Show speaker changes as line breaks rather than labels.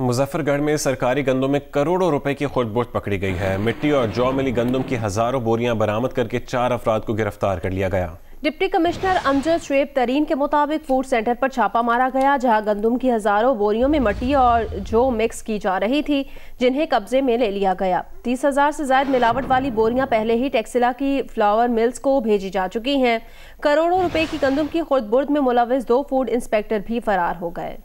मुजफ्फरगढ़ में सरकारी गंदम में करोड़ों रुपए की खुदबुट पकड़ी गई है मिट्टी और जौ मिली गंदम की हजारों बोरियां बरामद करके चार अफराद को गिरफ्तार कर लिया गया
डिप्टी कमिश्नर अमजद शुएब तरीन के मुताबिक फूड सेंटर पर छापा मारा गया जहां गंदम की हजारों बोरियों में मट्टी और जो मिक्स की जा रही थी जिन्हें कब्जे में ले लिया गया तीस हजार से जायद मिलावट वाली बोरियां पहले ही टेक्सिला की फ्लावर मिल्स को भेजी जा चुकी हैं करोड़ों रुपए की गंदम की खुदबुर्द में मुलविस दो फूड इंस्पेक्टर भी फरार हो गए